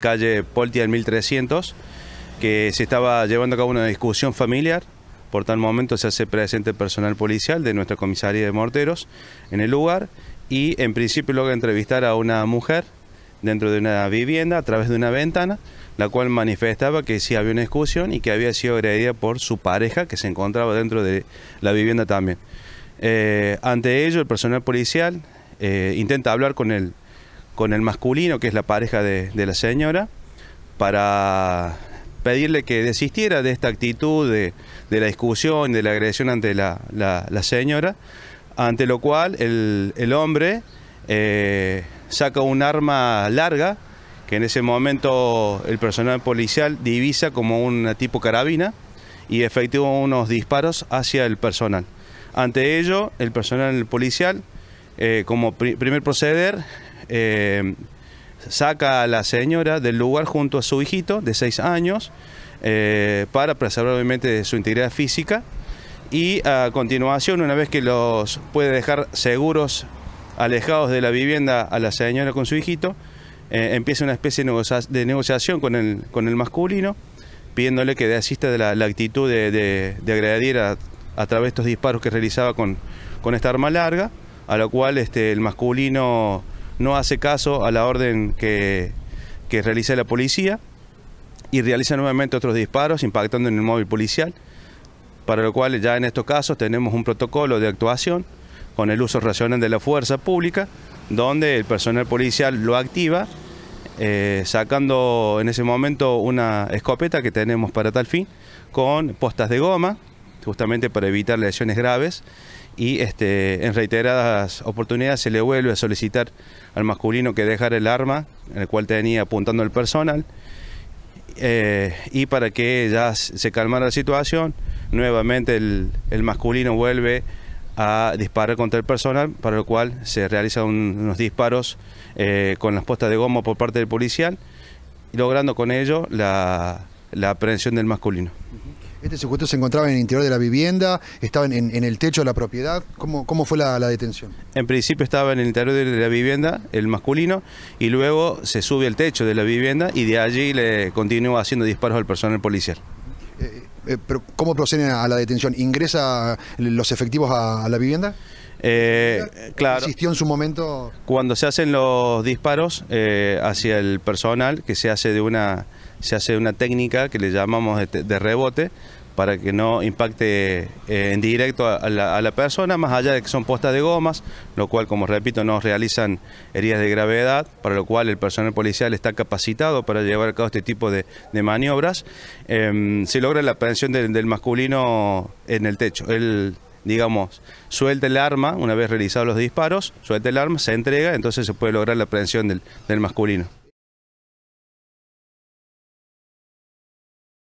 calle Polti del 1300, que se estaba llevando a cabo una discusión familiar. Por tal momento se hace presente personal policial de nuestra comisaría de morteros en el lugar y en principio logra entrevistar a una mujer dentro de una vivienda a través de una ventana, la cual manifestaba que sí había una discusión y que había sido agredida por su pareja que se encontraba dentro de la vivienda también. Eh, ante ello, el personal policial eh, intenta hablar con el con el masculino, que es la pareja de, la señora, para pedirle que desistiera de esta actitud de, la discusión, de la agresión ante la, señora, ante lo cual el, hombre eh, saca un arma larga, que en ese momento el personal policial divisa como un tipo carabina, y efectúa unos disparos hacia el personal. Ante ello, el personal policial, eh, como primer proceder, eh, saca a la señora del lugar junto a su hijito de 6 años eh, para preservar obviamente su integridad física y a continuación una vez que los puede dejar seguros alejados de la vivienda a la señora con su hijito eh, empieza una especie de, negociación con el, con el, masculino pidiéndole que desista de la, actitud de, agredir a, través de estos disparos que realizaba con, con esta arma larga a lo cual este, el masculino no hace caso a la orden que, que realiza la policía y realiza nuevamente otros disparos impactando en el móvil policial, para lo cual ya en estos casos tenemos un protocolo de actuación con el uso racional de la fuerza pública, donde el personal policial lo activa, eh, sacando en ese momento una escopeta que tenemos para tal fin, con postas de goma, justamente para evitar lesiones graves, y este, en reiteradas oportunidades se le vuelve a solicitar al masculino que dejara el arma, en el cual tenía apuntando el personal, eh, y para que ya se calmara la situación, nuevamente el, masculino vuelve a disparar contra el personal, para lo cual se realizan unos disparos eh, con las puestas de goma por parte del policial, logrando con ello la, la aprehensión del masculino. ¿Este sujeto se encontraba en el interior de la vivienda? ¿Estaba en, el techo de la propiedad? ¿Cómo, fue la, detención? En principio estaba en el interior de la vivienda, el masculino, y luego se sube al techo de la vivienda y de allí le continúa haciendo disparos al personal policial. Eh, ¿cómo proceden a la detención? ¿Ingresa los efectivos a, la vivienda? Eh, claro. ¿Existió en su momento? Cuando se hacen los disparos eh, hacia el personal, que se hace de una se hace una técnica que le llamamos de rebote, para que no impacte eh, en directo a la, persona, más allá de que son postas de gomas, lo cual, como repito, no realizan heridas de gravedad, para lo cual el personal policial está capacitado para llevar a cabo este tipo de, maniobras. Em, se logra la aprehensión del, masculino en el techo. Él, digamos, suelta el arma, una vez realizados los disparos, suelta el arma, se entrega, entonces se puede lograr la aprehensión del masculino.